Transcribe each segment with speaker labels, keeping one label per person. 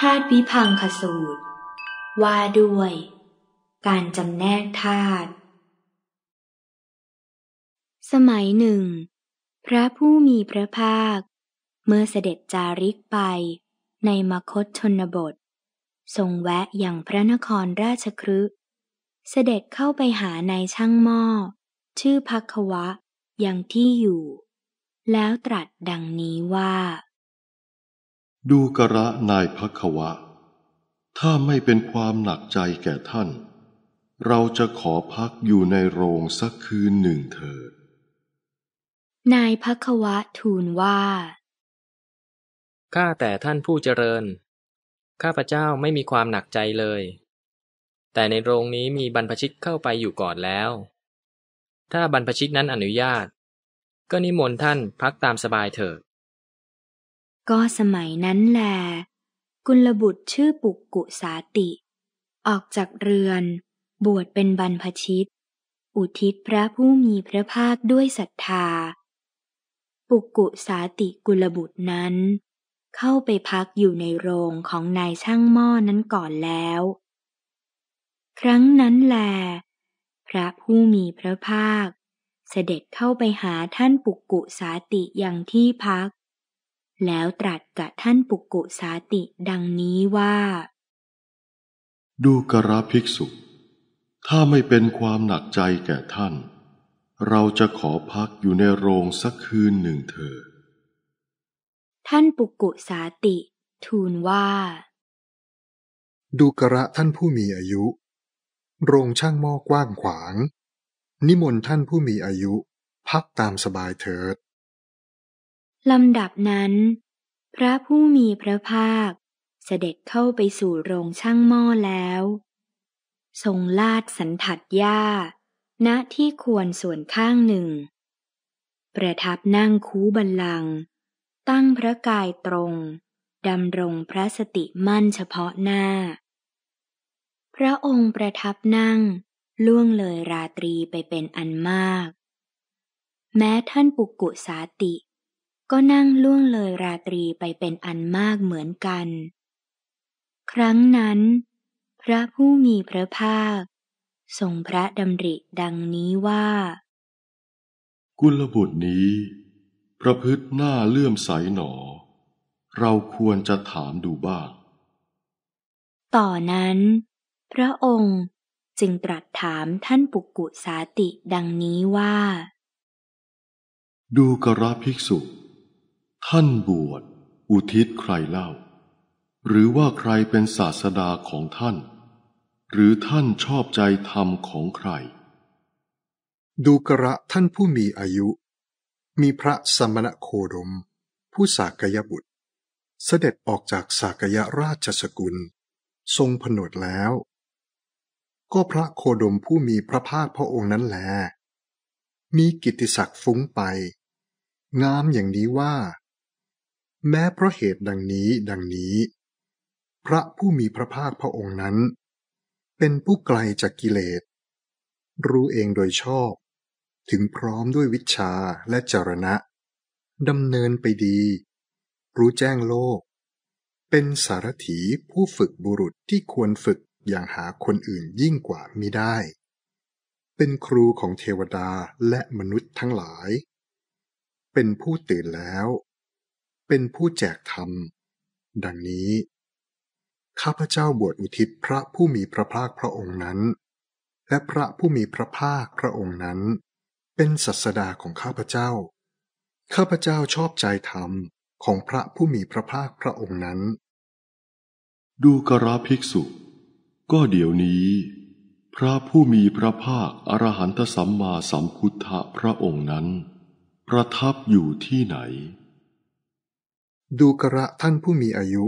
Speaker 1: ธาตุวิพังคสูตร ว่าด้วย การจำแนกธาตุสมัยหนึ่ง พระผู้มีพระภาค เมื่อเสด็จจาริกไปในมคตชนบททรงแวะอย่างพระนครราชครึเสด็จเข้าไปหาในช่างหม้อ ชื่อพักวะอย่างที่อยู่ แล้วตรัสดังนี้ว่า
Speaker 2: ดูกระนายพักวะ ถ้าไม่เป็นความหนักใจแก่ท่าน เราจะขอพักอยู่ในโรงสักคืนหนึ่งเถิด
Speaker 1: นายพักวะทูลว่า
Speaker 3: ข้าแต่ท่านผู้เจริญ ข้าพเจ้าไม่มีความหนักใจเลย แต่ในโรงนี้มีบรรพชิตเข้าไปอยู่ก่อนแล้ว ถ้าบรรพชิตนั้นอนุญาต ก็นิมนต์ท่านพักตามสบายเถิด
Speaker 1: ก็สมัยนั้นแล กุลบุตรชื่อปุกกุสาติ ออกจากเรือน บวชเป็นบรรพชิต อุทิศพระผู้มีพระภาคด้วยศรัทธา ปุกกุสาติกุลบุตรนั้น เข้าไปพักอยู่ในโรงของนายช่างหม้อนั้นก่อนแล้ว ครั้งนั้นแล พระผู้มีพระภาค เสด็จเข้าไปหาท่านปุกกุสาติอย่างที่พักแล้วตรัสกับท่านปุกุสาติดังนี้ว่า
Speaker 2: ดูกระภิกษุ ถ้าไม่เป็นความหนักใจแก่ท่าน เราจะขอพักอยู่ในโรงสักคื
Speaker 3: นหนึ่งเถิด
Speaker 1: ท่านปุกุสาติ ทูลว่า
Speaker 3: ดูกระท่านผู้มีอายุ โรงช่างหม้อกว้างขวาง นิมนต์ท่านผู้มีอายุ พักตามสบายเถิด
Speaker 1: ลำดับนั้น พระผู้มีพระภาคเสด็จเข้าไปสู่โรงช่างหม้อแล้ว ทรงลาดสันถัดย่าณที่ควรส่วนข้างหนึ่ง ประทับนั่งคูบันลัง ตั้งพระกายตรงดำรงพระสติมั่นเฉพาะหน้า พระองค์ประทับนั่งล่วงเลยราตรีไปเป็นอันมาก แม้ท่านปุกุสาติก็นั่งล่วงเลยราตรีไปเป็นอันมากเหมือนกัน ครั้งนั้น พระผู้มีพระภาคทรงพระดำริดังนี้ว่า
Speaker 2: กุลบุตรนี้ประพฤติหน้าเลื่อมใสหนอ เราควรจะถามดูบ้าง
Speaker 1: ต่อนั้น พระองค์จึงตรัสถามท่านปุกุสาติดังนี้ว่า
Speaker 2: ดูกระภิกษุท่านบวชอุทิศใครเล่า หรือว่าใครเป็นศาสดาของท่าน หรือท่านชอบใจธรรมของ
Speaker 3: ใคร ดูกระท่านผู้มีอายุ มีพระสมณโคดม ผู้สากยบุตร เสด็จออกจากสากยราชสกุล ทรงผนวดแล้ว ก็พระโคดมผู้มีพระภาคพระองค์นั้นแลมีกิติศักดิ์ฟุ้งไปงามอย่างนี้ว่าแม้เพราะเหตุดังนี้ดังนี้ พระผู้มีพระภาคพระองค์นั้น เป็นผู้ไกลจากกิเลส รู้เองโดยชอบ ถึงพร้อมด้วยวิชาและจรณะ ดำเนินไปดี รู้แจ้งโลก เป็นสารถีผู้ฝึกบุรุษที่ควรฝึกอย่างหาคนอื่นยิ่งกว่ามิได้ เป็นครูของเทวดาและมนุษย์ทั้งหลาย เป็นผู้ตื่นแล้วเป็นผู้แจกธรรมดังนี้ ข้าพเจ้าบวชอุทิศพระผู้มีพระภาคพระองค์นั้น และพระผู้มีพระภาคพระองค์นั้น เป็นศัสดาของข้าพเจ้า ข้าพเจ้าชอบใจธรรม ของพระผู้มีพระภาคพระองค์นั้น
Speaker 2: ดูกระภิกษุก็เดี๋ยวนี้ พระผู้มีพระภาคอรหันตสัมมาสัมพุทธะพระองค์นั้น ประทับอยู่
Speaker 3: ที่ไหนดูกระท่านผู้มีอายุ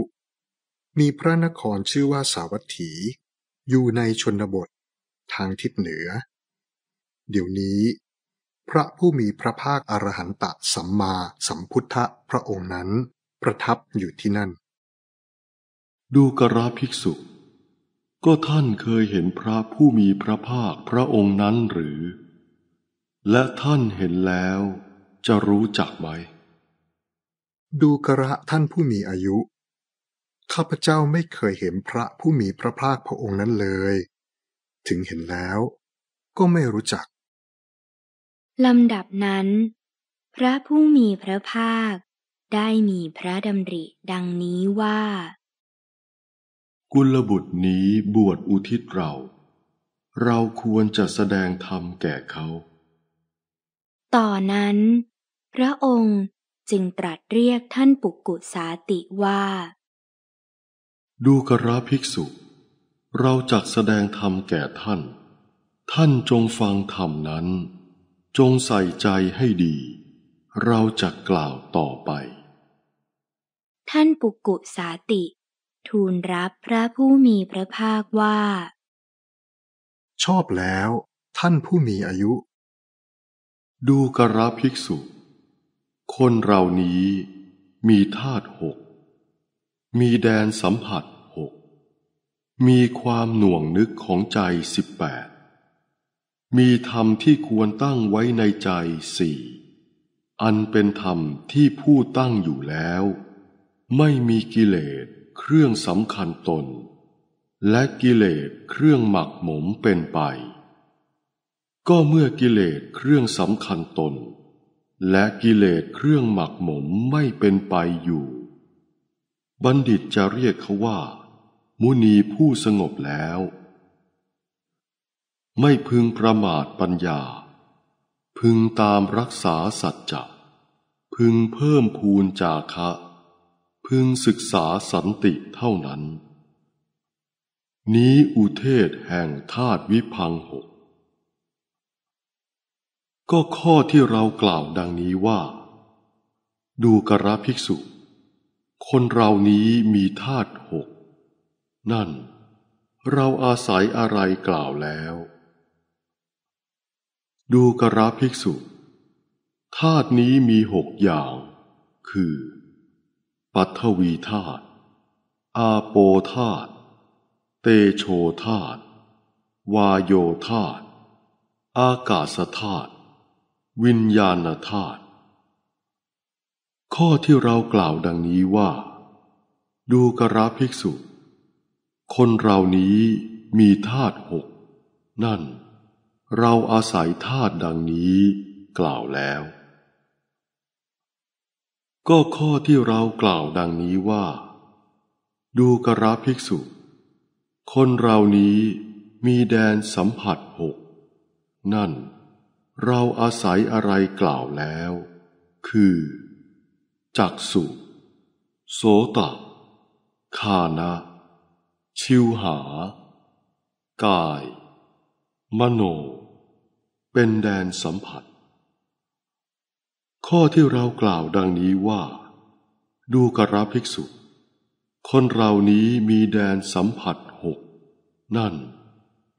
Speaker 3: มีพระนครชื่อว่าสาวัตถี อยู่ในชนบททางทิศเหนือ เดี๋ยวนี้ พระผู้มีพระภาคอรหันตะสัมมาสัมพุทธะพระองค์นั้นประทับอยู่ที่นั่น
Speaker 2: ดูกระภิกษุ ก็ท่านเคยเห็นพระผู้มีพระภาคพระองค์นั้นหรือ และท่านเห็นแล้วจะรู้จัก
Speaker 3: ไหมดูกระท่านผู้มีอายุข้าพเจ้าไม่เคยเห็นพระผู้มีพระภาคพระองค์นั้นเลย ถึงเห็นแล้วก็ไม่รู้จัก
Speaker 1: ลำดับนั้น พระผู้มีพระภาคได้มีพระดำริดังนี้ว่า
Speaker 2: กุลบุตรนี้บวชอุทิศเรา เราควรจะแสดงธรรมแก่เขา
Speaker 1: ต่อนนั้น พระองค์จึงตรัสเรียกท่านปุกุสาติว่า
Speaker 2: ดูกระภิกษุ เราจักแสดงธรรมแก่ท่าน ท่านจงฟังธรรมนั้น จงใส่ใจให้ดี เราจะกล่าวต่อไป
Speaker 1: ท่านปุกุสาติ ทูลรับพระผู้มีพระภาคว่า
Speaker 3: ชอบแล้ว ท่านผู้มีอายุ ดูกระภิกษุ
Speaker 2: คนเรานี้มีธาตุหก มีแดนสัมผัสหก มีความหน่วงนึกของใจสิบแปดมีธรรมที่ควรตั้งไว้ในใจสี่อันเป็นธรรมที่ผู้ตั้งอยู่แล้ว ไม่มีกิเลสเครื่องสำคัญตน และกิเลสเครื่องหมักหมมเป็นไป ก็เมื่อกิเลสเครื่องสำคัญตนและกิเลสเครื่องหมักหมมไม่เป็นไปอยู่ บัณฑิตจะเรียกเขาว่า มุนีผู้สงบแล้ว ไม่พึงประมาทปัญญา พึงตามรักษาสัจจะ พึงเพิ่มพูนจาคะ พึงศึกษาสันติเท่านั้น นี้อุเทศแห่งธาตุวิพังหกก็ข้อที่เรากล่าวดังนี้ว่า ดูกระภิกษุ คนเรานี้มีธาตุหก นั่นเราอาศัยอะไรกล่าวแล้ว ดูกระภิกษุธาตุนี้มีหกอย่าง คือ ปัทวีธาตุอาโปธาตุเตโชธาตุวาโยธาตุอากาศธาตุวิญญาณธาตุข้อที่เรากล่าวดังนี้ว่า ดูกราภิกษุคนเรานี้มีธาตุหกนั่น เราอาศัยธาตุดังนี้ กล่าวแล้ว ก็ข้อที่เรากล่าวดังนี้ว่า ดูกราภิกษุ คนเรานี้มีแดนสัมผัสหกนั่นเราอาศัยอะไรกล่าวแล้ว คือ จักสุโสตะคานะชิวหา กาย มโน เป็นแดนสัมผัส ข้อที่เรากล่าวดังนี้ว่า ดูกราภิกษุ คนเรานี้มีแดนสัมผัสหก นั่น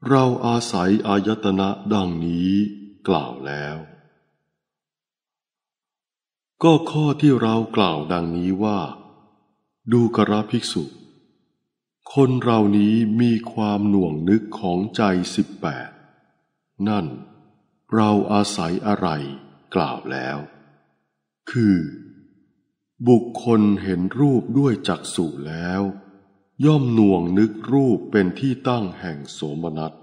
Speaker 2: เราอาศัยอายตนะดังนี้กล่าวแล้ว ก็ข้อที่เรากล่าวดังนี้ว่า ดูกระภิกษุ คนเรานี้มีความหน่วงนึกของใจสิบแปดนั่นเราอาศัยอะไรกล่าวแล้ว คือบุคคลเห็นรูปด้วยจักษุแล้ว ย่อมหน่วงนึกรูปเป็นที่ตั้งแห่งโสมนัส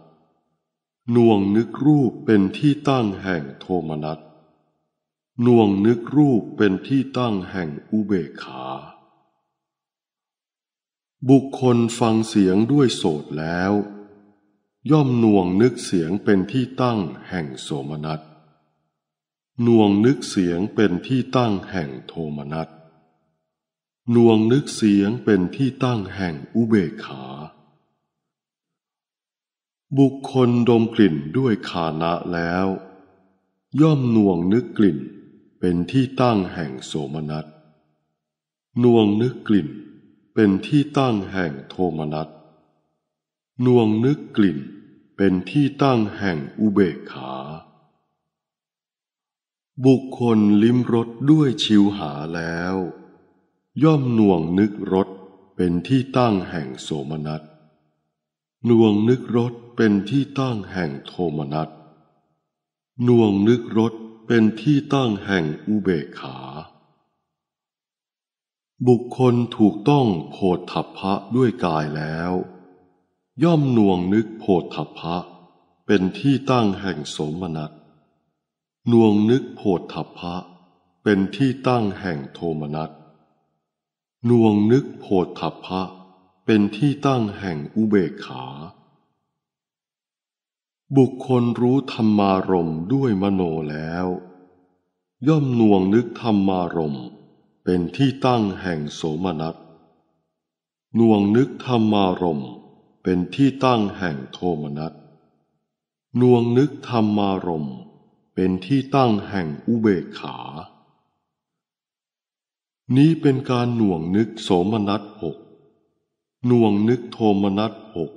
Speaker 2: น่วงนึกรูปเป็นที่ตั้งแห่งโทมนัสน่วงนึกรูปเป็นที่ตั้งแห่งอุเบกขา บุคคลฟังเสียงด้วยโสดแล้ว ย่อมน่วงนึกเสียงเป็นที่ตั้งแห่งโสมนัสน่วงนึกเสียงเป็นที่ตั้งแห่งโทมนัสน่วงนึกเสียงเป็นที่ตั้งแห่งอุเบกขาบุคคลดมกลิ่นด้วยขานะแล้ว ย่อมน่วงนึกกลิ่นเป็นที่ตั้งแห่งโสมนัสน่วงนึกกลิ่นเป็นที่ตั้งแห่งโทมนัสน่วงนึกกลิ่นเป็นที่ตั้งแห่งอุเบกขา บุคคลลิ้มรสด้วยชิวหาแล้ว ย่อมน่วงนึกรสเป็นที่ตั้งแห่งโสมนัสน่วงนึกรสเป็นที่ตั้งแห่งโทมนัสน่วงนึกรสเป็นที่ตั้งแห่งอุเบกขา บุคคลถูกต้องโพธพะด้วยกายแล้ว ย่อมน่วงนึกโพธพะเป็นที่ตั้งแห่งสมนัสน่วงนึกโพธพะเป็นที่ตั้งแห่งโทมนัสน่วงนึกโพธพะเป็นที่ตั้งแห่งอุเบกขา บุคคลรู้ธรรมารมด้วยมโนแล้ว ย่อมนวงนึกธรรมารมเป็นที่ตั้งแห่งโสมนัสนวงนึกธรรมารมเป็นที่ตั้งแห่งโทมนัสนวงนึกธรรมารมเป็นที่ตั้งแห่งอุเบกขา นี้เป็นการหน่วงนึกโสมนัสหกน่วงนึกโทมนัสหก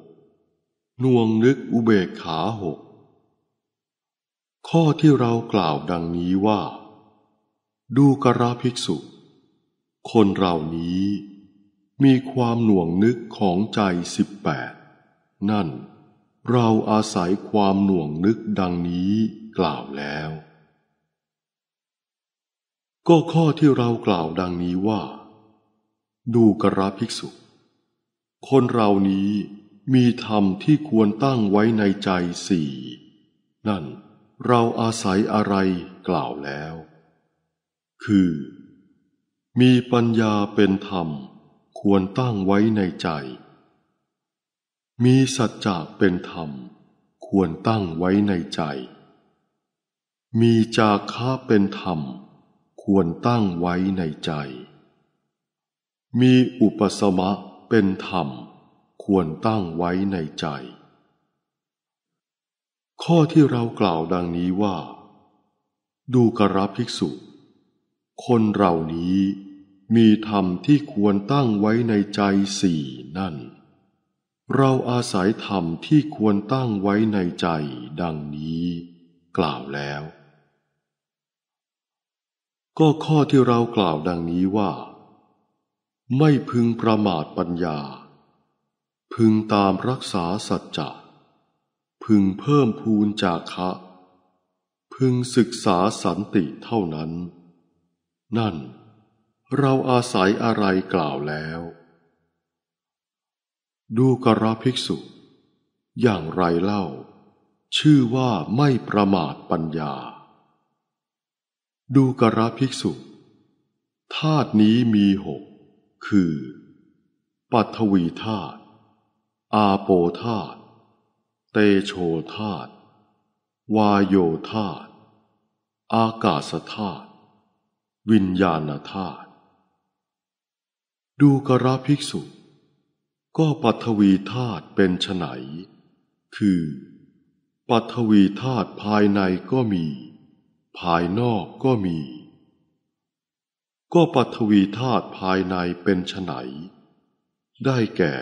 Speaker 2: น่วงนึกอุเบกขาหก ข้อที่เรากล่าวดังนี้ว่า ดูกราภิกษุ คนเหล่านี้ มีความหน่วงนึกของใจสิบแปดนั่น เราอาศัยความหน่วงนึกดังนี้กล่าวแล้ว ก็ข้อที่เรากล่าวดังนี้ว่า ดูกราภิกษุคนเรานี้มีธรรมที่ควรตั้งไว้ในใจสี่ นั่นเราอาศัยอะไรกล่าวแล้ว คือ มีปัญญาเป็นธรรม ควรตั้งไว้ในใจ มีสัจจะเป็นธรรม ควรตั้งไว้ในใจ มีจาค้าเป็นธรรม ควรตั้งไว้ในใจ มีอุปสมะเเป็นธรรมควรตั้งไว้ในใจ ข้อที่เรากล่าวดังนี้ว่า ดูกระภิกษุ คนเหล่านี้มีธรรมที่ควรตั้งไว้ในใจสี่นั่น เราอาศัยธรรมที่ควรตั้งไว้ในใจ ดังนี้กล่าวแล้ว ก็ข้อที่เรากล่าวดังนี้ว่าไม่พึงประมาทปัญญา พึงตามรักษาสัจจะ พึงเพิ่มพูนจาคะ พึงศึกษาสันติเท่านั้น นั่นเราอาศัยอะไรกล่าวแล้ว ดูกระภิกษุ อย่างไรเล่า ชื่อว่าไม่ประมาทปัญญา ดูกระภิกษุธาตุนี้มีหกคือ ปัทวีธาตุอาโปธาตุเตโชธาตุวายโยธาตุอากาศธาตุวิญญาณธาตุดูกราภิกษุ ก็ปัทวีธาตุเป็นไนคือ ปัทวีธาตุภายในก็มี ภายนอกก็มีก็ปัทวีธาตุภายในเป็นฉไนได้แก่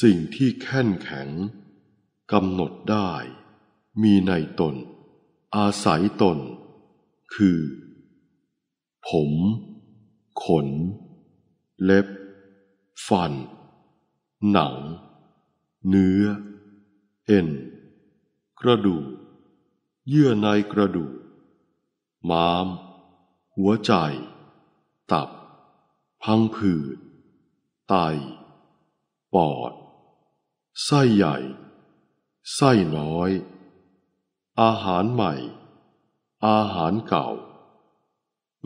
Speaker 2: สิ่งที่แข็งแข็งกำหนดได้ มีในตน อาศัยตน คือ ผม ขน เล็บ ฟัน หนัง เนื้อ เอ็น กระดูก เยื่อในกระดูกม้าม หัวใจตับพังผืดไต ปอดไส้ใหญ่ไส้น้อย อาหารใหม่ อาหารเก่า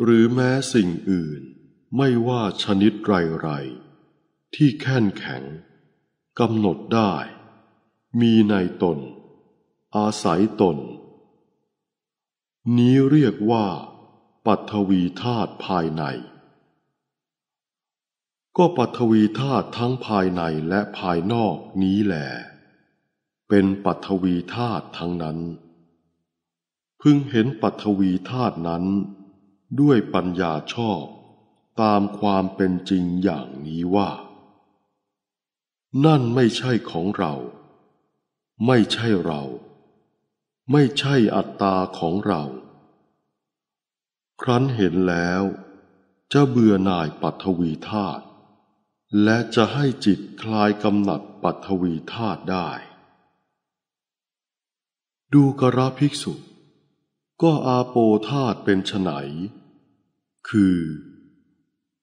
Speaker 2: หรือแม้สิ่งอื่นไม่ว่าชนิดไรๆ ที่แข็งแข็งกำหนดได้ มีในตน อาศัยตน นี้เรียกว่า ปัทวีธาตุภายในก็ปัทวีธาตุทั้งภายในและภายนอกนี้แหลเป็นปัทวีธาตุทั้งนั้น พึงเห็นปัทวีธาตุนั้นด้วยปัญญาชอบตามความเป็นจริงอย่างนี้ว่า นั่นไม่ใช่ของเรา ไม่ใช่เรา ไม่ใช่อัตตาของเรา ครั้นเห็นแล้วจะเบื่อหน่ายปัทวีธาตุและจะให้จิตคลายกำหนัดปัทวีธาตุได้ ดูกระภิกษุก็อาโปธาตุเป็นไนคือ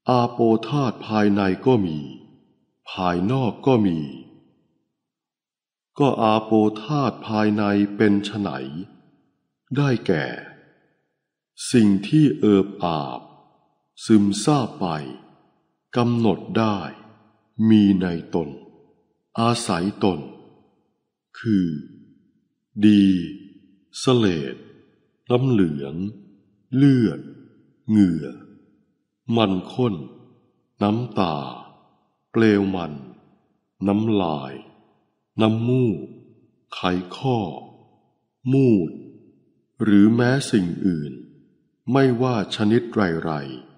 Speaker 2: อาโปธาตุภายในก็มี ภายนอกก็มี ก็อาโปธาตุภายในเป็นไนได้แก่ สิ่งที่เอิบอาบ ซึมซาบไปกำหนดได้มีในตน อาศัยตน คือ ดีสเลดล้ำเหลือง เลือด เหงื่อมันข้น น้ำตา เปลวมัน น้ำลาย น้ำมูก ไขข้อ มูด หรือแม้สิ่งอื่น ไม่ว่าชนิดไร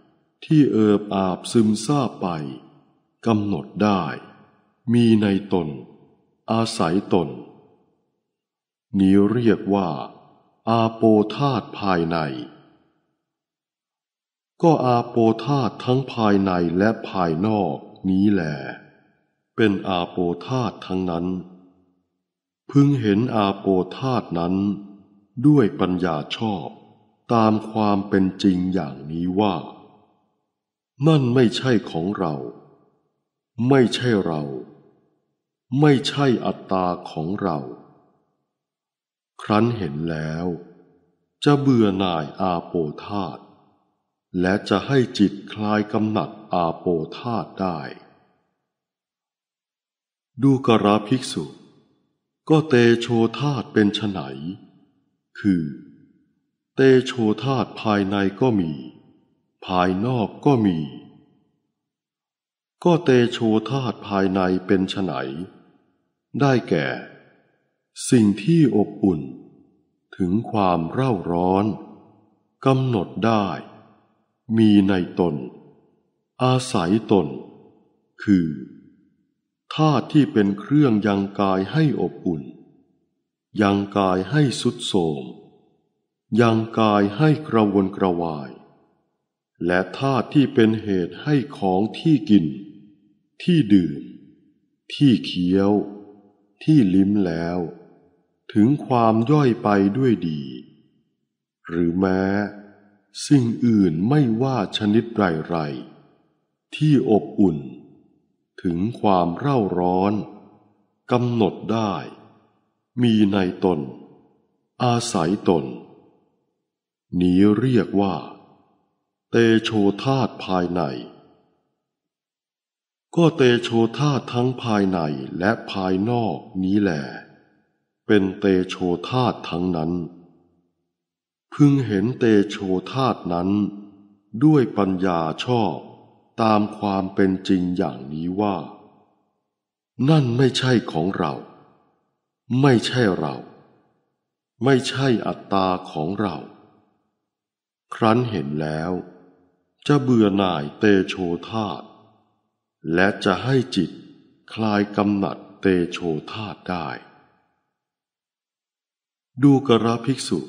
Speaker 2: ๆที่เอิบอาบซึมซาบไปกำหนดได้ มีในตน อาศัยตน นี้เรียกว่า อาโปธาตภายใน ก็อาโปธาตทั้งภายในและภายนอกนี้แหลเป็นอาโปธาตทั้งนั้น พึงเห็นอาโปธาตนั้น ด้วยปัญญาชอบตามความเป็นจริงอย่างนี้ว่า นั่นไม่ใช่ของเราไม่ใช่เรา ไม่ใช่อัตตาของเรา ครั้นเห็นแล้ว จะเบื่อหน่ายอาโปธาตและจะให้จิตคลายกำหนัดอาโปธาตได้ ดูกราภิกษุ ก็เตโชธาตเป็นไนคือ เตโชธาตภายในก็มี ภายนอกก็มีก็เตโชธาตุภายในเป็นไฉนได้แก่ สิ่งที่อบอุ่น ถึงความเร่าร้อนกำหนดได้ มีในตน อาศัยตน คือธาตุที่เป็นเครื่องยังกายให้อบอุ่น ยังกายให้สุดโสม ยังกายให้กระวนกระวาย และธาตุที่เป็นเหตุให้ของที่กินที่ดื่ม ที่เคี้ยว ที่ลิ้มแล้ว ถึงความย่อยไปด้วยดี หรือแม้สิ่งอื่นไม่ว่าชนิดไรๆที่อบอุ่น ถึงความเร่าร้อนกำหนดได้ มีในตน อาศัยตน นี้เรียกว่า เตโชธาตภายในก็เตโชธาทั้งภายในและภายนอกนี้แหลเป็นเตโชธาทั้งนั้น พึงเห็นเตโชธาตนั้น ด้วยปัญญาชอบตามความเป็นจริงอย่างนี้ว่า นั่นไม่ใช่ของเรา ไม่ใช่เรา ไม่ใช่อัตตาของเรา ครั้นเห็นแล้ว จะเบื่อหน่ายเตโชธาตและจะให้จิตคลายกำหนัดเตโชธาตได้ ดูกระภิกษุ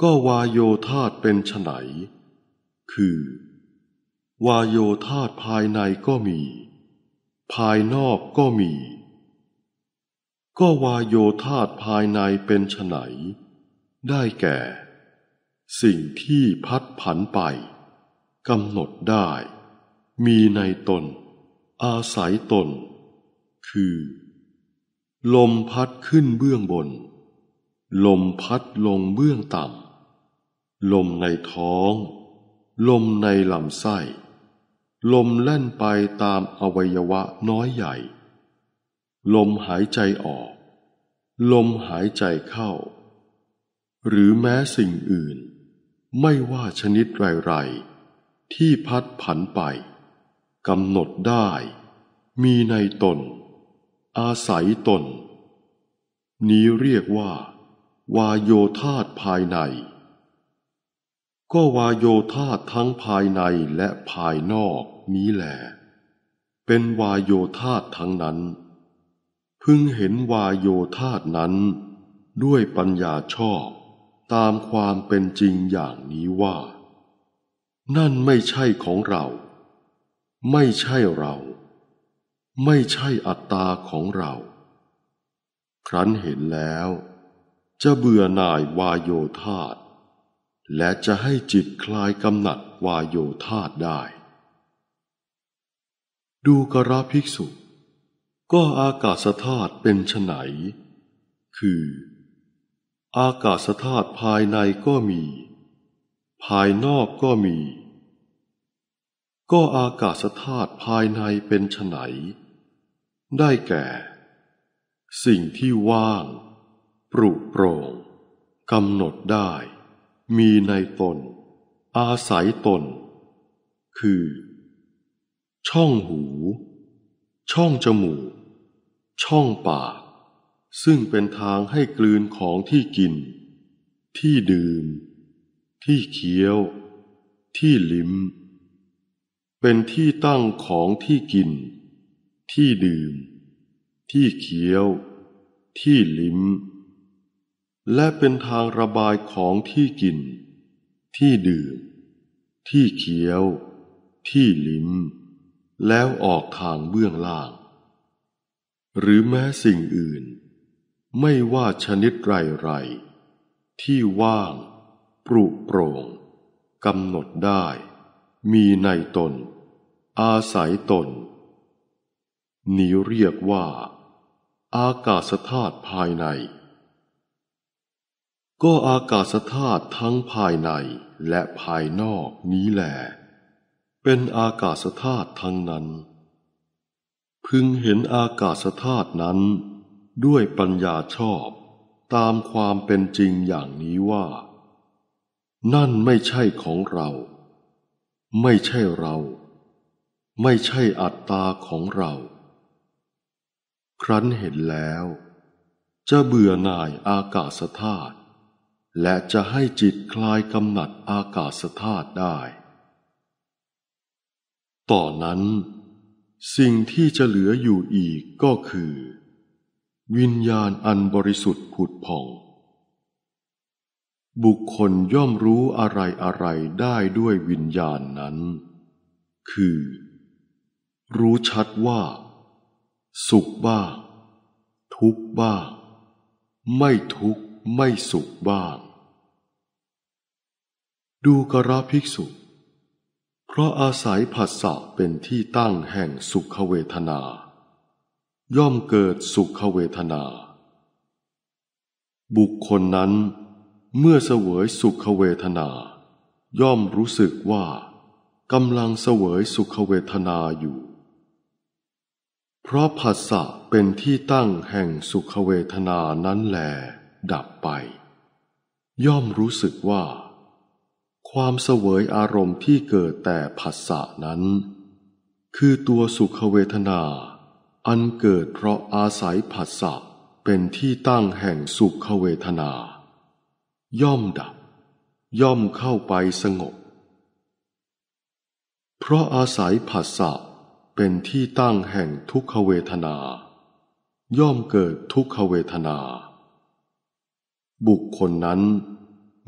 Speaker 2: ก็วายโยธาตเป็นไนคือ วายโยธาตภายในก็มี ภายนอกก็มี ก็วายโยธาตภายในเป็นไนได้แก่ สิ่งที่พัดผันไปกำหนดได้ มีในตนอาศัยตน คือ ลมพัดขึ้นเบื้องบน ลมพัดลงเบื้องต่ำลมในท้อง ลมในลำไส้ ลมแล่นไปตามอวัยวะน้อยใหญ่ ลมหายใจออก ลมหายใจเข้า หรือแม้สิ่งอื่น ไม่ว่าชนิดไรๆที่พัดผันไปกำหนดได้ มีในตน อาศัยตน นี้เรียกว่า วาโยธาตภายใน ก็วาโยธาตทั้งภายในและภายนอกนี้แหลเป็นวาโยธาตทั้งนั้น พึงเห็นวาโยธาตนั้นด้วยปัญญาชอบตามความเป็นจริงอย่างนี้ว่า นั่นไม่ใช่ของเราไม่ใช่เรา ไม่ใช่อัตตาของเรา ครั้นเห็นแล้ว จะเบื่อหน่ายวายโยธาตและจะให้จิตคลายกำหนัดวายโยธาตได้ ดูกราภิกษุ ก็อากาศธาตุเป็นไนคือ อากาศธาตุภายในก็มี ภายนอกก็มีก็อากาศธาตุภายในเป็นไฉนได้แก่ สิ่งที่ว่าง ปรุโปรงกำหนดได้ มีในตน อาศัยตน คือ ช่องหู ช่องจมูก ช่องปาก ซึ่งเป็นทางให้กลืนของที่กิน ที่ดื่มที่เคี้ยว ที่ลิ้มเป็นที่ตั้งของที่กิน ที่ดื่ม ที่เคี้ยว ที่ลิ้ม และเป็นทางระบายของที่กิน ที่ดื่ม ที่เคี้ยว ที่ลิ้ม แล้วออกทางเบื้องล่าง หรือแม้สิ่งอื่น ไม่ว่าชนิดไรไรที่ว่างปรุโปร่งกำหนดได้ มีในตนอาศัยตนนี้เรียกว่า อากาศธาตุภายใน ก็อากาศธาตุทั้งภายในและภายนอกนี้แหลเป็นอากาศธาตุทั้งนั้น พึงเห็นอากาศธาตุนั้นด้วยปัญญาชอบตามความเป็นจริงอย่างนี้ว่า นั่นไม่ใช่ของเรา ไม่ใช่เราไม่ใช่อัตตาของเรา ครั้นเห็นแล้ว จะเบื่อหน่ายอากาศธาตุและจะให้จิตคลายกำหนัดอากาศธาตุได้ ต่อนนั้น สิ่งที่จะเหลืออยู่อีกก็คือ วิญญาณอันบริสุทธิ์ผุดผ่อง บุคคลย่อมรู้อะไรอะไรได้ด้วยวิญญาณนั้น คือรู้ชัดว่า สุขบ้างทุกบ้างไม่ทุกไม่สุขบ้าง ดูกระภิกษุ เพราะอาศัยผัสสะเป็นที่ตั้งแห่งสุขเวทนา ย่อมเกิดสุขเวทนา บุคคลนั้น เมื่อเสวยสุขเวทนา ย่อมรู้สึกว่ากำลังเสวยสุขเวทนาอยู่เพราะผัสสะเป็นที่ตั้งแห่งสุขเวทนานั้นแหลดับไป ย่อมรู้สึกว่า ความเสวยอารมณ์ที่เกิดแต่ผัสสะนั้น คือตัวสุขเวทนา อันเกิดเพราะอาศัยผัสสะเป็นที่ตั้งแห่งสุขเวทนา ย่อมดับย่อมเข้าไปสงบ เพราะอาศัยผัสสะเป็นที่ตั้งแห่งทุกขเวทนา ย่อมเกิดทุกขเวทนา บุคคลนั้น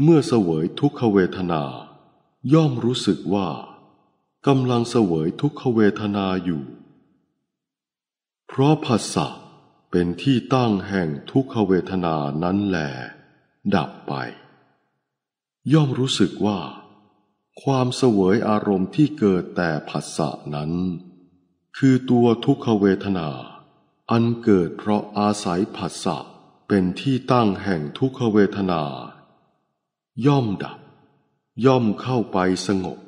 Speaker 2: เมื่อเสวยทุกขเวทนา ย่อมรู้สึกว่ากำลังเสวยทุกขเวทนาอยู่ เพราะภาษะเป็นที่ตั้งแห่งทุกขเวทนานั้นแหลดับไป ย่อมรู้สึกว่า ความเสวยอารมณ์ที่เกิดแต่ผัสสะนั้นคือตัวทุกขเวทนา อันเกิดเพราะอาศัยผัสสะ เป็นที่ตั้งแห่งทุกขเวทนา ย่อมดับย่อมเข้าไปสงบ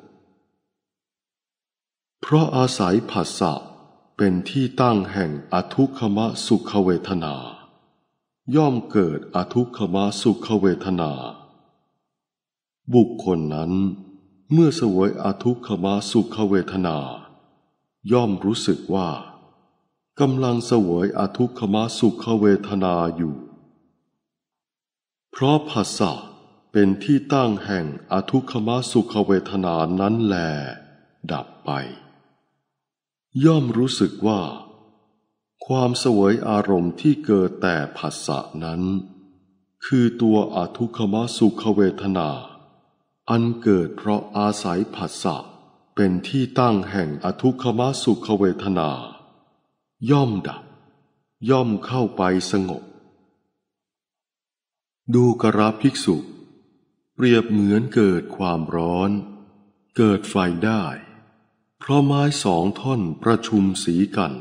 Speaker 2: เพราะอาศัยผัสสะเป็นที่ตั้งแห่งอทุกขมสุขเวทนา ย่อมเกิดอทุกขมสุขเวทนา บุคคลนั้น เมื่อสวยอทุกขมสุขเวทนาย่อมรู้สึกว่ากำลังเสวยอทุกขมสุขเวทนาอยู่ เพราะภาษาเป็นที่ตั้งแห่งอทุกขมสุขเวทนานั้นแลดับไป ย่อมรู้สึกว่า ความเสวยอารมณ์ที่เกิดแต่ภาษานั้น คือตัวอทุกขมสุขเวทนา อันเกิดเพราะอาศัยภาษาเป็นที่ตั้งแห่งอทุกขมสุขเวทนา ย่อมดับ ย่อมเข้าไปสงบ ดูกราภิกษุ เปรียบเหมือนเกิดความร้อน เกิดไฟได้ เพราะไม้สองท่อนประชุมสีกัน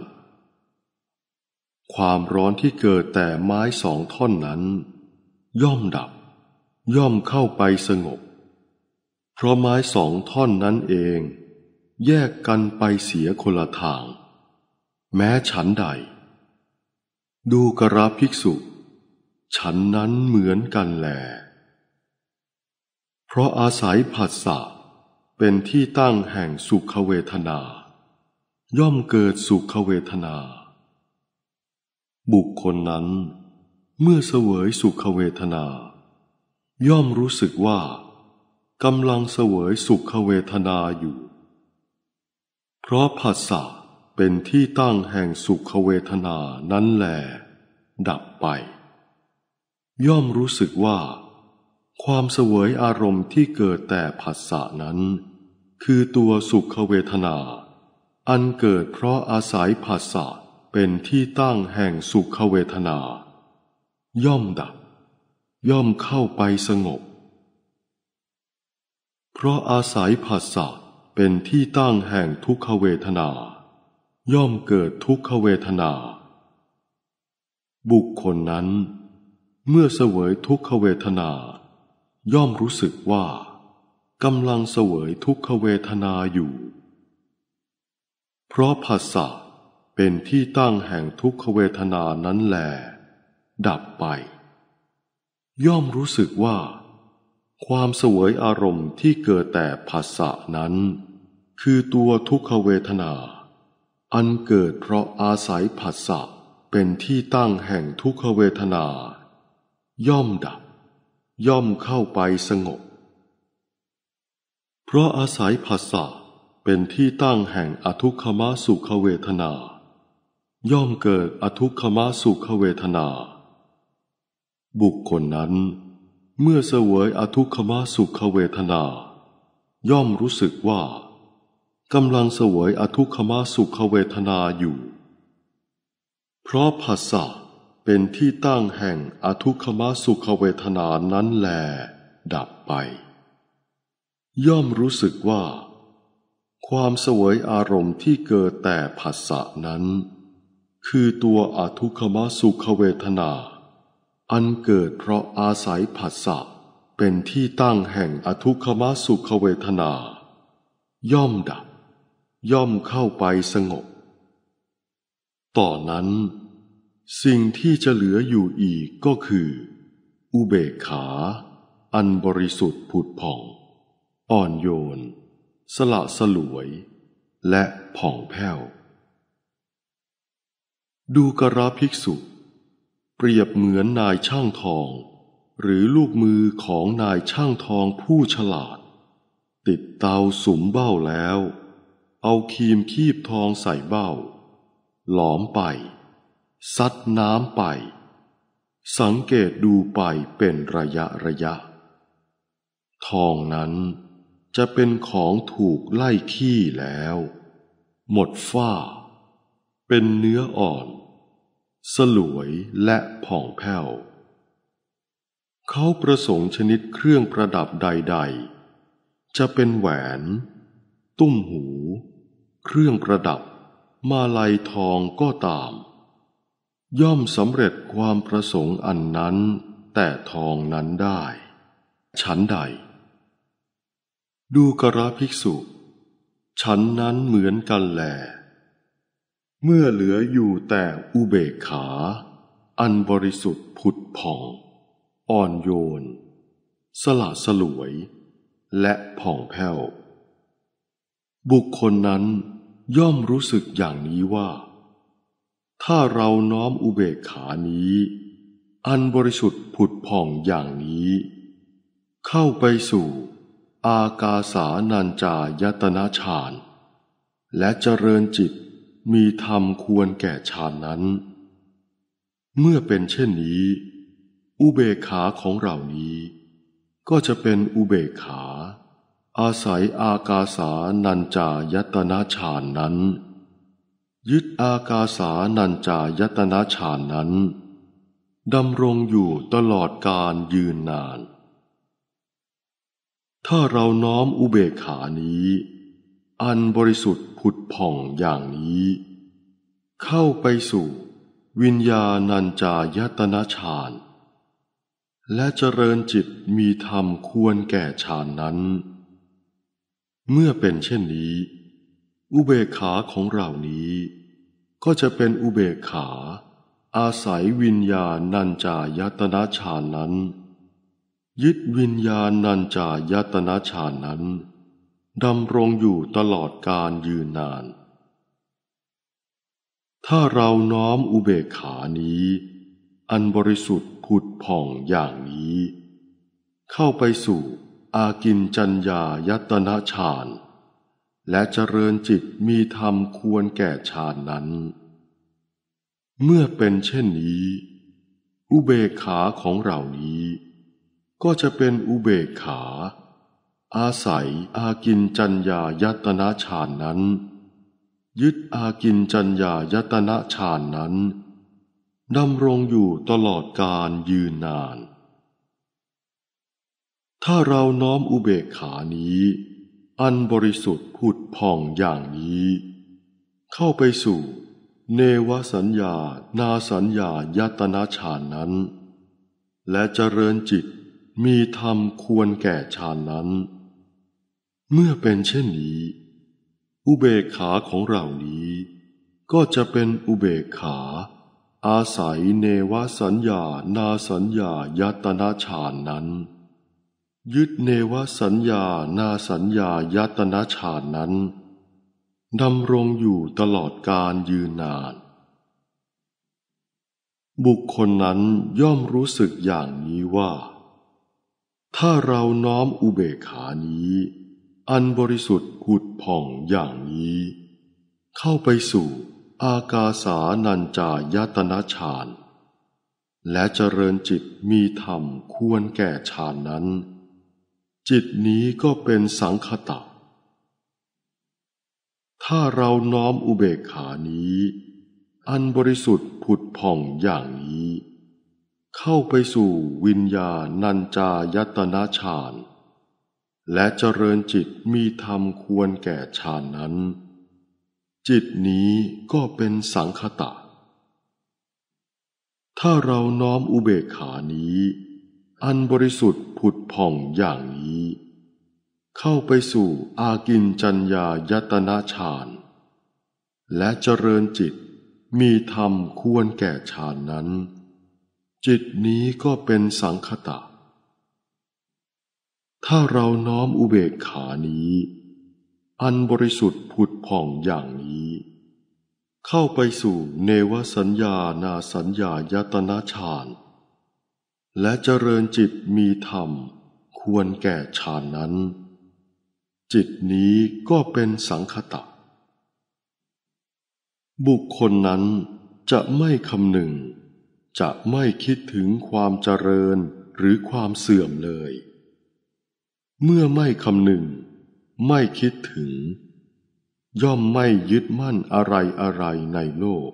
Speaker 2: ความร้อนที่เกิดแต่ไม้สองท่อนนั้น ย่อมดับ ย่อมเข้าไปสงบ เพราะไม้สองท่อนนั้นเองแยกกันไปเสียคนละทาง แม้ฉันใด ดูกราภิกษุ ฉันนั้นเหมือนกันแหลเพราะอาศัยผัสสะเป็นที่ตั้งแห่งสุขเวทนา ย่อมเกิดสุขเวทนา บุคคลนั้น เมื่อเสวยสุขเวทนา ย่อมรู้สึกว่ากำลังเสวยสุขเวทนาอยู่เพราะผัสสะเป็นที่ตั้งแห่งสุขเวทนานั้นแหลดับไป ย่อมรู้สึกว่า ความเสวยอารมณ์ที่เกิดแต่ผัสสะนั้น คือตัวสุขเวทนา อันเกิดเพราะอาศัยผัสสะเป็นที่ตั้งแห่งสุขเวทนา ย่อมดับ ย่อมเข้าไปสงบ เพราะอาศัยผสสะเเป็นที่ตั้งแห่งทุกขเวทนา ย่อมเกิดทุกขเวทนา บุคคลนั้น เมื่อเสวยทุกขเวทนา ย่อมรู้สึกว่ากำลังเสวยทุกขเวทนาอยู่ เพราะภาษาเป็นที่ตั้งแห่งทุกขเวทนานั้นแหลดับไป ย่อมรู้สึกว่า ความเสวยอารมณ์ที่เกิดแต่ภาษานั้นคือตัวทุกขเวทนา อันเกิดเพราะอาศัยผัสสะเป็นที่ตั้งแห่งทุกขเวทนา ย่อมดับ ย่อมเข้าไปสงบ เพราะอาศัยผัสสะเป็นที่ตั้งแห่งอทุกขมสุขเวทนา ย่อมเกิดอทุกขมสุขเวทนา บุคคลนั้น เมื่อเสวยอทุกขมสุขเวทนา ย่อมรู้สึกว่ากำลังเสวยอทุกขมสุขเวทนาอยู่ เพราะภาษาเป็นที่ตั้งแห่งอทุกขมสุขเวทนานั้นแล ดับไป ย่อมรู้สึกว่า ความเสวยอารมณ์ที่เกิดแต่ภาษะนั้น คือตัวอทุกขมสุขเวทนา อันเกิดเพราะอาศัยภาษะ เป็นที่ตั้งแห่งอทุกขมสุขเวทนา ย่อมดับย่อมเข้าไปสงบ ต่อนนั้น สิ่งที่จะเหลืออยู่อีกก็คือ อุเบกขา อันบริสุทธิ์ผุดผ่อง อ่อนโยน สละสลวย และผ่องแผ้ว ดูกราภิกษุ เปรียบเหมือนนายช่างทอง หรือลูกมือของนายช่างทองผู้ฉลาด ติดเตาสุมเบ้าแล้วเอาคีมคีบทองใส่เบ้าหลอมไป ซัดน้ำไป สังเกตดูไปเป็นระยะระยะ ทองนั้นจะเป็นของถูกไล่ขี้แล้ว หมดฝ้า เป็นเนื้ออ่อน สลวยและผ่องแผ้วเขาประสงค์ชนิดเครื่องประดับใดๆ จะเป็นแหวน ตุ้มหูเครื่องประดับมาลัยทองก็ตาม ย่อมสำเร็จความประสงค์อันนั้นแต่ทองนั้นได้ ฉันใด ดูกระภิกษุ ฉันนั้นเหมือนกันแหลเมื่อเหลืออยู่แต่อุเบกขา อันบริสุทธิ์ผุดผ่อง อ่อนโยน สละสลวย และผ่องแผ้วบุคคลนั้นย่อมรู้สึกอย่างนี้ว่า ถ้าเราน้อมอุเบกขานี้ อันบริสุทธิ์ผุดผ่องอย่างนี้ เข้าไปสู่อากาสานัญจายตนะฌาน และเจริญจิตมีธรรมควรแก่ฌานนั้น เมื่อเป็นเช่นนี้ อุเบกขาของเรานี้ ก็จะเป็นอุเบกขาอาศัยอากาสานัญจายตนะฌานนั้น ยึดอากาสานัญจายตนะฌานนั้น ดำรงอยู่ตลอดการยืนนาน ถ้าเราน้อมอุเบกขานี้ อันบริสุทธิ์ผุดผ่องอย่างนี้ เข้าไปสู่ วิญญาณัญจายตนะฌาน และเจริญจิตมีธรรมควรแก่ฌานนั้นเมื่อเป็นเช่นนี้ อุเบกขาของเรานี้ ก็จะเป็นอุเบกขา อาศัยวิญญาณนันจายตนะฌานนั้น ยึดวิญญาณนันจายตนะฌานนั้นดำรงอยู่ตลอดการยืนนาน ถ้าเราน้อมอุเบกขานี้ อันบริสุทธิ์ผุดผ่องอย่างนี้ เข้าไปสู่อากินจัญญายตนะฌาน และเจริญจิตมีธรรมควรแก่ฌานนั้น เมื่อเป็นเช่นนี้ อุเบกขาของเรานี้ ก็จะเป็นอุเบกขา อาศัยอากินจัญญายตนะฌานนั้น ยึดอากินจัญญายตนะฌานนั้นดำรงอยู่ตลอดการยืนนานถ้าเราน้อมอุเบกขานี้ อันบริสุทธิ์ผุดผ่องอย่างนี้ เข้าไปสู่ เนวสัญญานาสัญญายตนาฌานนั้น และเจริญจิตมีธรรมควรแก่ฌานนั้น เมื่อเป็นเช่นนี้ อุเบกขาของเรานี้ ก็จะเป็นอุเบกขา อาศัยเนวสัญญานาสัญญายตนาฌานนั้นยึดเนวสัญญา นาสัญญายตนะฌานนั้นดำรงอยู่ตลอดการยืนนาน บุคคลนั้นย่อมรู้สึกอย่างนี้ว่า ถ้าเราน้อมอุเบกขานี้ อันบริสุทธิ์ผุดผ่องอย่างนี้ เข้าไปสู่อากาสานัญจายตนะฌาน และเจริญจิตมีธรรมควรแก่ฌานนั้นจิตนี้ก็เป็นสังคตะ ถ้าเราน้อมอุเบกขานี้ อันบริสุทธิ์ผุดผ่องอย่างนี้ เข้าไปสู่วิญญาณัญจายตนะฌาน และเจริญจิตมีธรรมควรแก่ฌานนั้น จิตนี้ก็เป็นสังคตะ ถ้าเราน้อมอุเบกขานี้อันบริสุทธิ์ผุดผ่องอย่างนี้ เข้าไปสู่อากินจัญญายตนะฌาน และเจริญจิตมีธรรมควรแก่ฌานนั้น จิตนี้ก็เป็นสังคตะ ถ้าเราน้อมอุเบกขานี้ อันบริสุทธิ์ผุดผ่องอย่างนี้ เข้าไปสู่เนวสัญญานาสัญญายตนะฌานและเจริญจิตมีธรรมควรแก่ฌานนั้น จิตนี้ก็เป็นสังคตะ บุคคลนั้นจะไม่คำหนึ่ง จะไม่คิดถึงความเจริญหรือความเสื่อมเลย เมื่อไม่คำหนึ่ง ไม่คิดถึง ย่อมไม่ยึดมั่นอะไรอะไรในโลก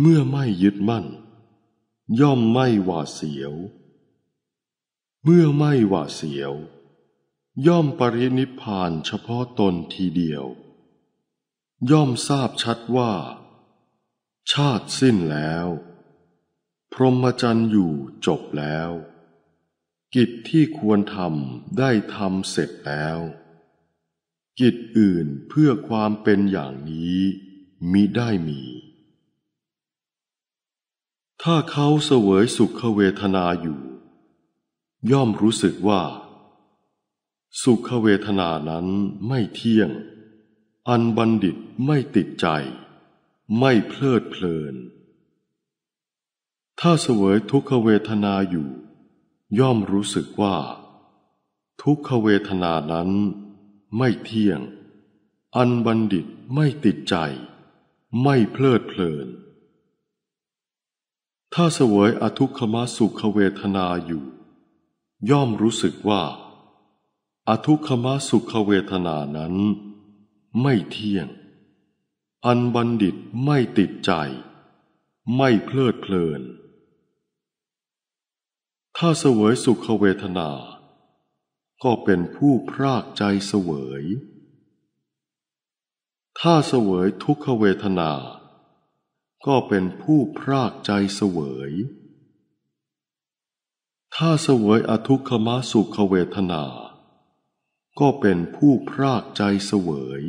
Speaker 2: เมื่อไม่ยึดมั่นย่อมไม่หวาดเสียว เมื่อไม่หวาดเสียว ย่อมปรินิพานเฉพาะตนทีเดียว ย่อมทราบชัดว่า ชาติสิ้นแล้ว พรหมจรรย์อยู่จบแล้ว กิจที่ควรทำได้ทำเสร็จแล้ว กิจอื่นเพื่อความเป็นอย่างนี้มิได้มีถ้าเขาเสวยสุขเวทนาอยู่ ย่อมรู้สึกว่า สุขเวทนานั้นไม่เที่ยง อันบัณฑิตไม่ติดใจ ไม่เพลิดเพลิน ถ้าเสวยทุกขเวทนาอยู่ ย่อมรู้สึกว่า ทุกขเวทนานั้นไม่เที่ยง อันบัณฑิตไม่ติดใจ ไม่เพลิดเพลินถ้าเสวยอทุกขมสุขเวทนาอยู่ ย่อมรู้สึกว่า อทุกขมสุขเวทนานั้นไม่เที่ยง อันบัณฑิตไม่ติดใจ ไม่เพลิดเพลิน ถ้าเสวยสุขเวทนาก็เป็นผู้พรากใจเสวย ถ้าเสวยทุกขเวทนาก็เป็นผู้พรากใจเสวย ถ้าเสวยอทุกขมสุขเวทนา ก็เป็นผู้พรากใจเสวย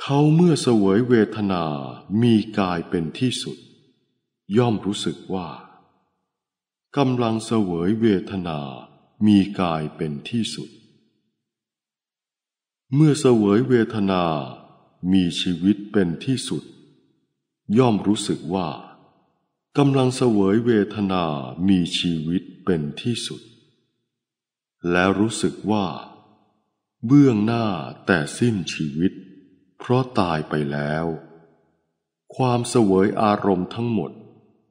Speaker 2: เขาเมื่อเสวยเวทนามีกายเป็นที่สุด ย่อมรู้สึกว่ากำลังเสวยเวทนามีกายเป็นที่สุด เมื่อเสวยเวทนามีชีวิตเป็นที่สุด ย่อมรู้สึกว่ากำลังเสวยเวทนา มีชีวิตเป็นที่สุด แล้วรู้สึกว่า เบื้องหน้าแต่สิ้นชีวิต เพราะตายไปแล้ว ความเสวยอารมณ์ทั้งหมด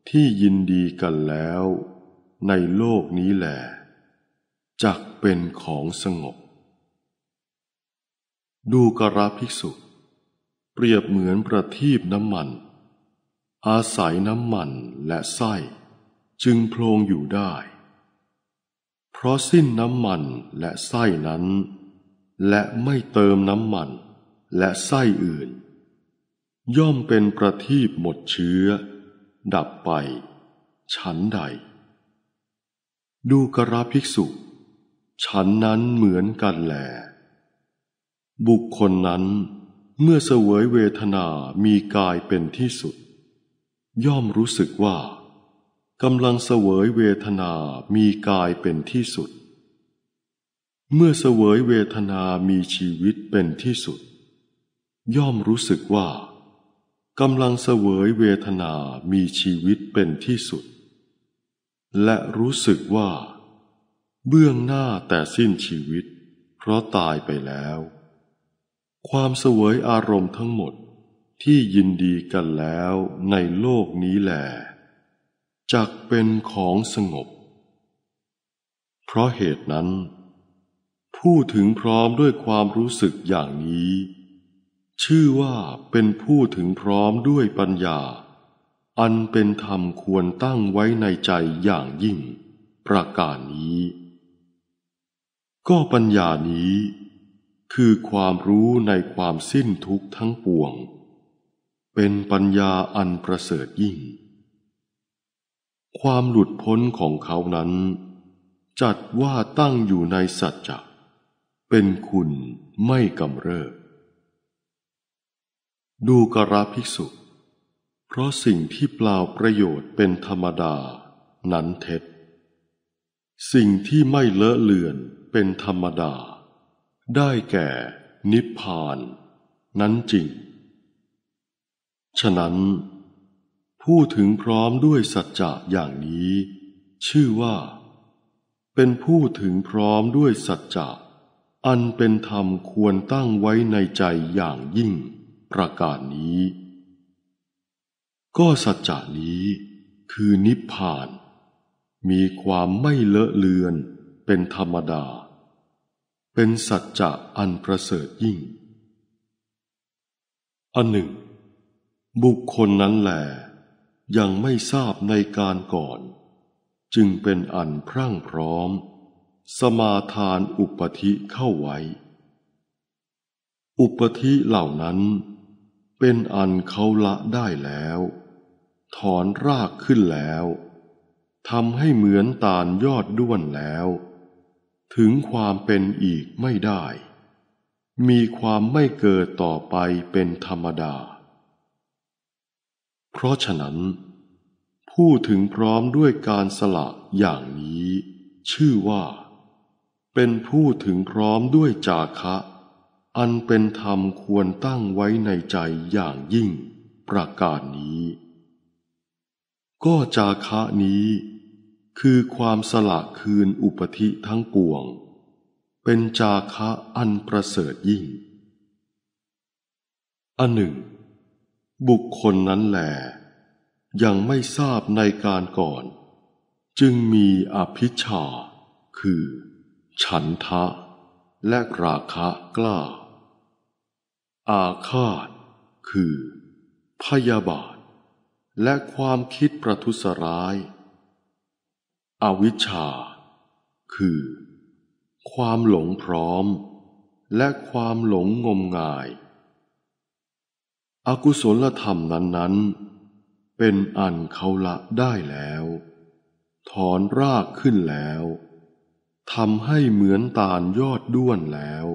Speaker 2: ที่ยินดีกันแล้ว ในโลกนี้แหละจักเป็นของสงบ ดูกระภิกษุเปรียบเหมือนประทีปน้ำมัน อาศัยน้ำมันและไส้ จึงโพลงอยู่ได้ เพราะสิ้นน้ำมันและไส้นั้น และไม่เติมน้ำมันและไส้อื่น ย่อมเป็นประทีปหมดเชื้อ ดับไป ฉันใด ดูกราภิกษุ ฉันนั้นเหมือนกันแหลบุคคลนั้นเมื่อเสวยเวทนา มีกายเป็นที่สุด ย่อมรู้สึกว่ากำลังเสวยเวทนามีกายเป็นที่สุด เมื่อเสวยเวทนามีชีวิตเป็นที่สุด ย่อมรู้สึกว่ากำลังเสวยเวทนามีชีวิตเป็นที่สุด และรู้สึกว่า เบื้องหน้าแต่สิ้นชีวิต เพราะตายไปแล้วความเสวยอารมณ์ทั้งหมดที่ยินดีกันแล้วในโลกนี้แหลจักเป็นของสงบ เพราะเหตุนั้น ผู้ถึงพร้อมด้วยความรู้สึกอย่างนี้ ชื่อว่าเป็นผู้ถึงพร้อมด้วยปัญญา อันเป็นธรรมควรตั้งไว้ในใจอย่างยิ่งประการนี้ ก็ปัญญานี้คือความรู้ในความสิ้นทุกข์ทั้งปวง เป็นปัญญาอันประเสริฐยิ่ง ความหลุดพ้นของเขานั้น จัดว่าตั้งอยู่ในสัจจะเป็นคุณไม่กำเริบดูกราภิกษุเพราะสิ่งที่เปล่าประโยชน์เป็นธรรมดานั้นเท็จ สิ่งที่ไม่เลอะเลือนเป็นธรรมดาได้แก่นิพพาน นั้นจริง ฉะนั้น ผู้ถึงพร้อมด้วยสัจจะอย่างนี้ ชื่อว่า เป็นผู้ถึงพร้อมด้วยสัจจะ อันเป็นธรรมควรตั้งไว้ในใจอย่างยิ่ง ประการนี้ ก็สัจจะนี้คือนิพพาน มีความไม่เลอะเลือนเป็นธรรมดาเป็นสัจจะอันประเสริฐยิ่ง อันหนึ่ง บุคคลนั้นแหลยังไม่ทราบในการก่อน จึงเป็นอันพรั่งพร้อม สมาทานอุปธิเข้าไว้ อุปธิเหล่านั้น เป็นอันเขาละได้แล้ว ถอนรากขึ้นแล้วทำให้เหมือนตาลยอดด้วนแล้วถึงความเป็นอีกไม่ได้ มีความไม่เกิดต่อไปเป็นธรรมดา เพราะฉะนั้น ผู้ถึงพร้อมด้วยการสละอย่างนี้ ชื่อว่า เป็นผู้ถึงพร้อมด้วยจาคะ อันเป็นธรรมควรตั้งไว้ในใจอย่างยิ่งประการนี้ ก็จาคะนี้คือความสละคืนอุปธิทั้งปวง เป็นจาคะอันประเสริฐยิ่ง อันหนึ่ง บุคคลนั้นแหลยังไม่ทราบในการก่อน จึงมีอภิชา คือ ฉันทะและราคะกล้า อาฆาต คือ พยาบาท และความคิดประทุษร้ายอวิชชา คือความหลงพร้อมและความหลงงมงาย อกุศลธรรมนั้นๆ เป็นอันเขาละได้แล้ว ถอนรากขึ้นแล้วทำให้เหมือนตาลยอดด้วนแล้ว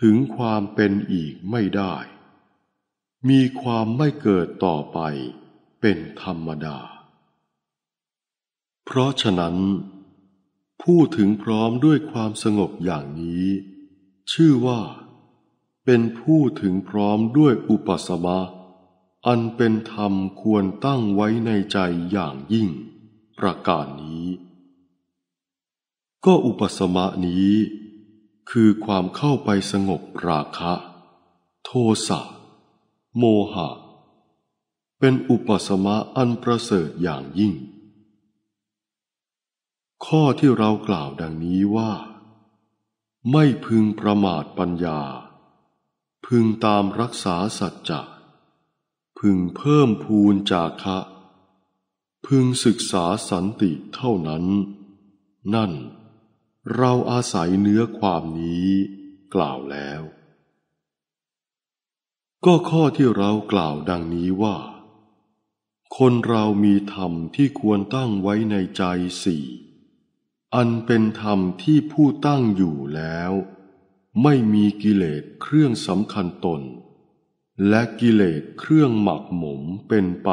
Speaker 2: ถึงความเป็นอีกไม่ได้ มีความไม่เกิดต่อไปเป็นธรรมดาเพราะฉะนั้น ผู้ถึงพร้อมด้วยความสงบอย่างนี้ ชื่อว่า เป็นผู้ถึงพร้อมด้วยอุปสมะอันเป็นธรรมควรตั้งไว้ในใจอย่างยิ่ง ประการนี้ ก็อุปสมะนี้ คือความเข้าไปสงบราคะ โทสะโมหะ เป็นอุปสมะอันประเสริฐอย่างยิ่งข้อที่เรากล่าวดังนี้ว่า ไม่พึงประมาทปัญญา พึงตามรักษาสัจจะ พึงเพิ่มพูนจาคะ พึงศึกษาสันติเท่านั้น นั่นเราอาศัยเนื้อความนี้กล่าวแล้ว ก็ข้อที่เรากล่าวดังนี้ว่า คนเรามีธรรมที่ควรตั้งไว้ในใจสี่อันเป็นธรรมที่ผู้ตั้งอยู่แล้ว ไม่มีกิเลสเครื่องสำคัญตน และกิเลสเครื่องหมักหมมเป็นไป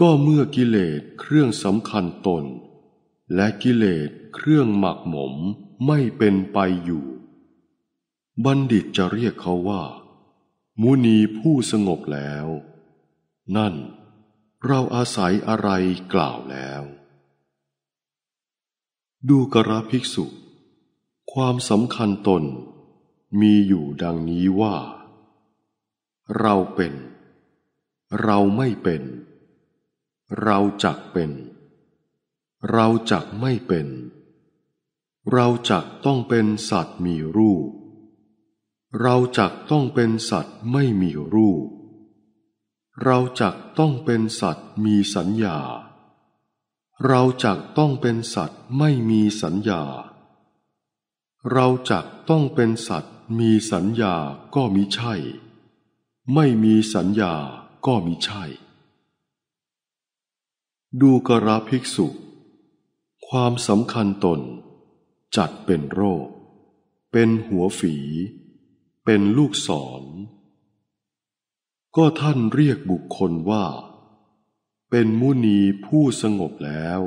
Speaker 2: ก็เมื่อกิเลสเครื่องสำคัญตน และกิเลสเครื่องหมักหมมไม่เป็นไปอยู่ บัณฑิตจะเรียกเขาว่า มุนีผู้สงบแล้ว นั่นเราอาศัยอะไรกล่าวแล้วดูกระภิกษุ ความสำคัญตนมีอยู่ดังนี้ว่า เราเป็น เราไม่เป็น เราจักเป็น เราจักไม่เป็น เราจักต้องเป็นสัตว์มีรูป เราจักต้องเป็นสัตว์ไม่มีรูป เราจักต้องเป็นสัตว์มีสัญญาเราจักต้องเป็นสัตว์ไม่มีสัญญา เราจักต้องเป็นสัตว์มีสัญญาก็มิใช่ ไม่มีสัญญาก็มิใช่ ดูกระภิกษุ ความสำคัญตน จัดเป็นโรค เป็นหัวฝี เป็นลูกศร ก็ท่านเรียกบุคคลว่าเป็นมุนีผู้สงบแล้ว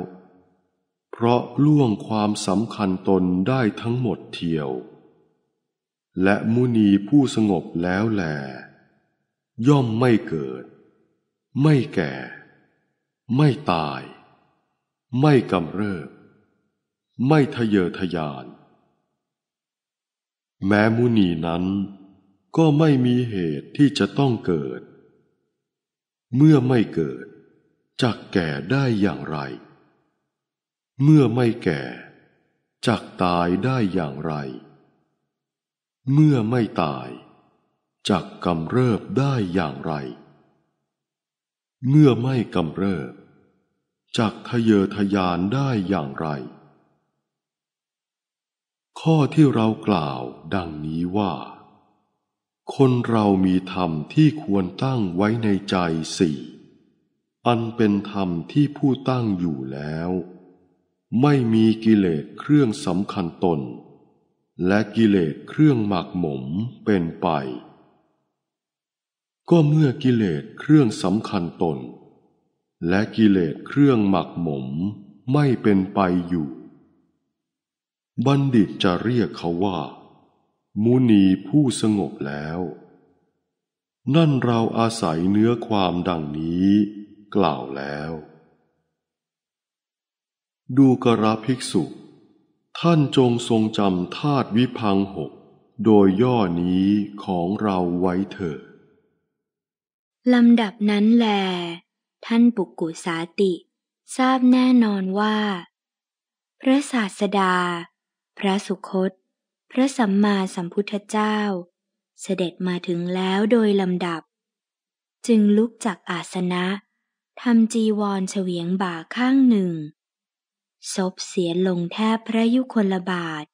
Speaker 2: เพราะล่วงความสำคัญตนได้ทั้งหมดเทียว และมุนีผู้สงบแล้วแล ย่อมไม่เกิด ไม่แก่ ไม่ตาย ไม่กำเริบ ไม่ทะเยอทะยาน แม้มุนีนั้นก็ไม่มีเหตุที่จะต้องเกิด เมื่อไม่เกิดจักแก่ได้อย่างไร เมื่อไม่แก่จักตายได้อย่างไร เมื่อไม่ตาย จักกำเริบได้อย่างไร เมื่อไม่กำเริบจักทะเยอทะยานได้อย่างไร ข้อที่เรากล่าวดังนี้ว่า คนเรามีธรรมที่ควรตั้งไว้ในใจสี่อันเป็นธรรมที่ผู้ตั้งอยู่แล้ว ไม่มีกิเลสเครื่องสำคัญตน และกิเลสเครื่องหมักหมมเป็นไป ก็เมื่อกิเลสเครื่องสำคัญตน และกิเลสเครื่องหมักหมมไม่เป็นไปอยู่ บัณฑิตจะเรียกเขาว่า มุนีผู้สงบแล้ว นั่นเราอาศัยเนื้อความดังนี้กล่าวแล้ว ดูกระภิกษุ ท่านจงทรงจำธาตุวิพังหก โดยย่อนี้ของเราไว้เถิด
Speaker 1: ลำดับนั้นแล ท่านปุกกุสาติ ทราบแน่นอนว่า พระศาสดา พระสุคต พระสัมมาสัมพุทธเจ้า เสด็จมาถึงแล้วโดยลำดับ จึงลุกจากอาสนะทำจีวรเฉวียงบ่าข้างหนึ่งศบเสียลงแทบพระยุคลบาท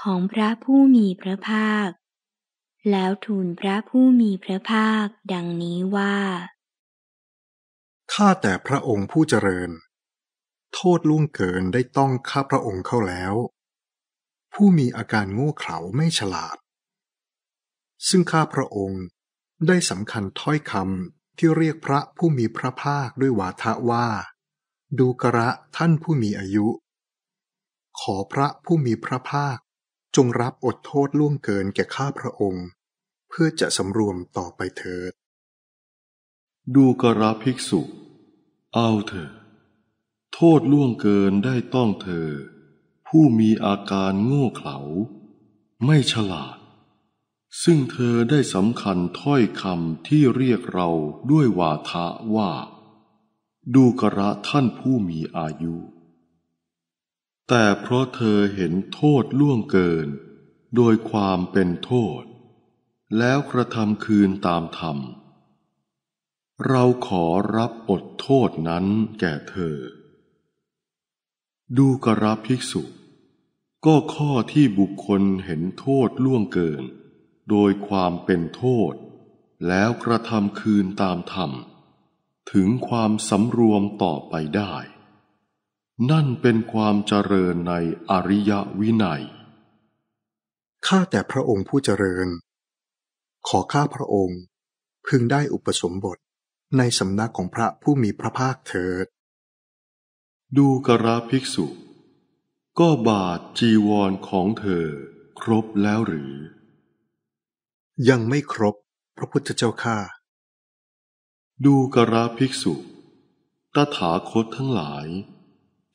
Speaker 1: ของพระผู้มีพระภาค แล้วทูลพระผู้มีพระภาคดังนี้ว่า
Speaker 3: ข้าแต่พระองค์ผู้เจริญ โทษล่วงเกินได้ต้องข้าพระองค์เข้าแล้ว ผู้มีอาการโง่เขลาไม่ฉลาด ซึ่งข้าพระองค์ได้สำคัญถ้อยคำที่เรียกพระผู้มีพระภาคด้วยวาทะว่า ดูกระท่านผู้มีอายุ ขอพระผู้มีพระภาคจงรับอดโทษล่วงเกินแก่ข้าพระองค์ เพื่อจะสำรวมต่อไปเถิด ดูกระภิกษุ เอาเถอะโทษล่วงเก
Speaker 2: ินได้ต้องเธอ ผู้มีอาการโง่เขลาไม่ฉลาดซึ่งเธอได้สำคัญถ้อยคำที่เรียกเราด้วยวาทะว่า ดูกระท่านผู้มีอายุ แต่เพราะเธอเห็นโทษล่วงเกิน โดยความเป็นโทษ แล้วกระทำคืนตามธรรม เราขอรับอดโทษนั้นแก่เธอ ดูกระภิกษุ ก็ข้อที่บุคคลเห็นโทษล่วงเกินโดยความเป็นโทษ แล้วกระทำคืนตามธรรม ถึงความสำรวมต่อไปได้ นั่นเป็นความเจริญในอริยวินัยข้าแต
Speaker 3: ่พระองค์ผู้เจริญ ขอข้าพระองค์พึงได้อุปสมบทในสำนักของพระผู้มีพระภาคเถิด ดูกร
Speaker 2: าภิกษุ ก็บาทจีวรของเธอครบแล้วหรือยังไม่ครบพระพุทธเจ้าข้า ดูกราภิกษุ ตถาคตทั้งหลาย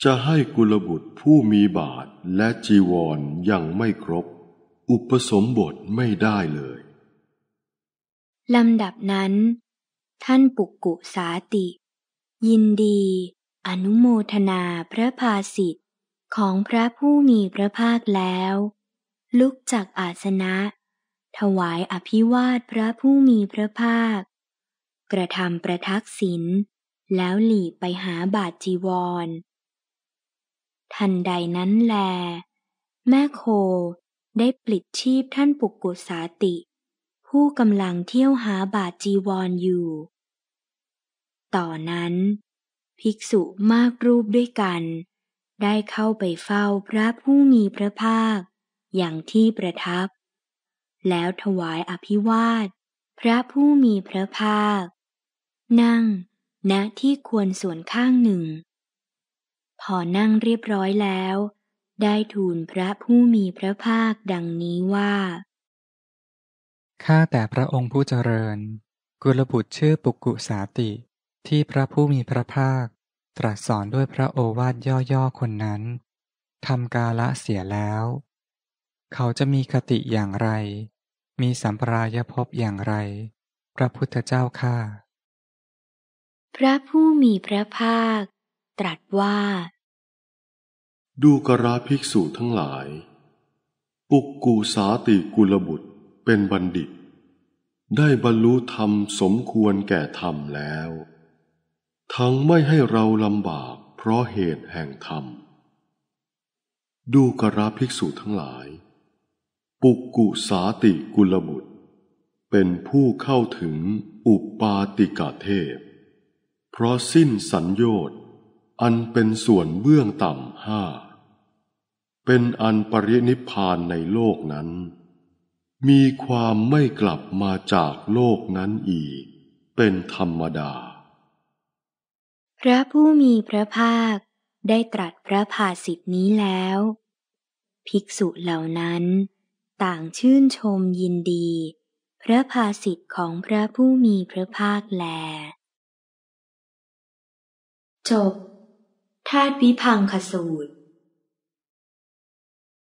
Speaker 2: จะให้กุลบุตรผู้มีบาทและจีวรยังไม่ครบ อุปสมบทไม่ได้เลย
Speaker 1: ลำดับนั้น ท่านปุกกุสาติ ยินดีอนุโมทนาพระภาสิทธิ์ของพระผู้มีพระภาคแล้ว ลุกจากอาสนะถวายอภิวาทพระผู้มีพระภาค กระทำประทักษิณแล้วหลีไปหาบาทจีวร ทันใดนั้นแลแม่โคได้ปลิดชีพท่านปุกกุสาติ ผู้กำลังเที่ยวหาบาทจีวรออยู่ ต่อนั้น ภิกษุมากรูปด้วยกัน ได้เข้าไปเฝ้าพระผู้มีพระภาคอย่างที่ประทับแล้วถวายอภิวาทพระผู้มีพระภาค นั่งณที่ควรส่วนข้างหนึ่ง พอนั่งเรียบร้อยแล้ว ได้ทูลพระผู้มีพระภาคดังนี้ว่า
Speaker 3: ข้าแต่พระองค์ผู้เจริญ กุลบุตรชื่อปุกุสาติ ที่พระผู้มีพระภาค ตรัสสอนด้วยพระโอวาทย่อๆคนนั้นทำกาละเสียแล้ว เขาจะมีคติอย่างไรมีสัมปรายภพอย่างไร พระพุทธเจ้าข้า
Speaker 1: พระผู้มีพระภาคตรัสว่า
Speaker 2: ดูกราภิกษุทั้งหลาย ปุกกูสาติกุลบุตรเป็นบัณฑิต ได้บรรลุธรรมสมควรแก่ธรรมแล้ว ทั้งไม่ให้เราลำบากเพราะเหตุแห่งธรรม ดูกราภิกษุทั้งหลายปุกกุสาติกุลบุตร เป็นผู้เข้าถึงอุปาติกาเทพ เพราะสิ้นสัญญน์ อันเป็นส่วนเบื้องต่ำห้า เป็นอันปรินิพานในโลกนั้น มีความไม่กลับมาจากโลกนั้นอีก เป็นธรรมดา
Speaker 1: พระผู้มีพระภาคได้ตรัสพระภาสิทธินี้แล้ว ภิกษุเหล่านั้นต่างชื่นชมยินดี พระภาสิทธิ์ของพระผู้มีพระภาคแล จบธาตุวิพังคสูตร